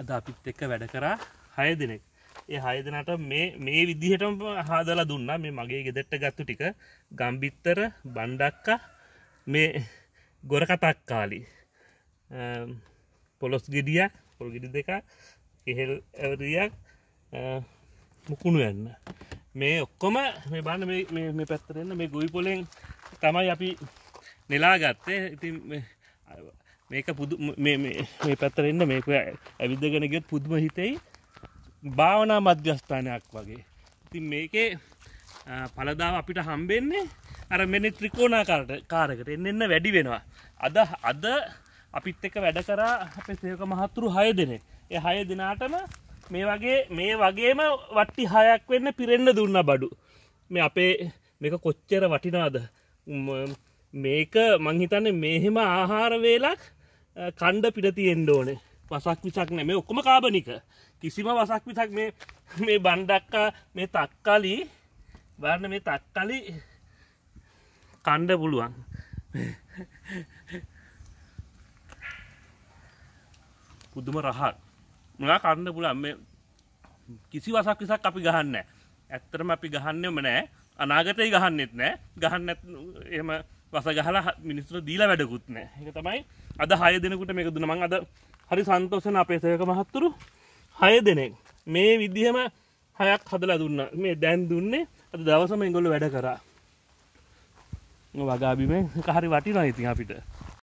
අද අපිත් එක්ක වැඩ කරා හය දෙනෙක් ඒ හය දෙනට මේ මේ විදිහටම හාදලා දුන්න මේ මගේ ගෙදෙට්ට ගත්තු ටික ගම්බිත්තර බණ්ඩක්ක මේ ගොර කතක් කාලි පොලොස් ගෙඩියක් පොල් ගිඩි දෙක කෙහෙල් ඇවරියක් මුකුණු යන්න මේ ඔක්කොම මේ බන්න මේ පැත්තරන්න මේ ගොයි පොලෙන් තමයි අපි නෙලා ගත්තේ ඉතින් මේක පුදු මේ පැත්තරෙන්න්න මේක ඇවිදගෙනගෙත් පුදුම හිතෙයි භාවනා මධ්‍යස්ථානයක් වගේ ඉතින් මේකේ පලදාව අපිට හම්බෙන්නේ අර මෙනි ත්‍රිකෝණාකාරට කාරකට එන්න එන්න වැඩි වෙනවා අද අද අපිත් එක වැඩ කරා අපේ සේක මහත්තුරු හය දෙනෙ ඒ හය දෙනාටම මේ වගේ මේ වගේම වට්ටි හයක් වෙන්න පිරෙන්න්න දුන්න බඩු මේ අපේ මේක කොච්චර වටිනාද මේක මංහිතන්න මෙහෙම ආහාර වේලක් කණ්ඩ පිටතියෙන්ඩ ඕනේ වසක් විසක් නෙමේ ඔක්කොම කාබනික කිසිම වසක් විසක් මේ මේ බණ්ඩක්කා මේ තක්කලි බන්න මේ තක්කලි කණ්ඩ පුළුවන් පුදුම රහත් මලා කණ්ඩ පුලන් මේ කිසි වසක් විසක් අපි ගහන්න ඇත්තරම අපි ගහන්නම නෑ අනාගතයි ගහන්නෙත් නෑ ගහන්න එහෙම වස ගහලා මිනිස්සුට දීලා වැඩකුත් නෑ එක තමයි අද හය දෙනකුට මේක දුන මං අද හරි සන්තෝෂන අපේ සයක මහත්තුරු හය දෙනෙක් මේ විදිහම හයක් හදලා දුන්න මේ දැන් දුන්නේ අද දවසම ඉගොල්ල වැඩ කරා වගාබිම හරි වටිනා ඉතින් අපිට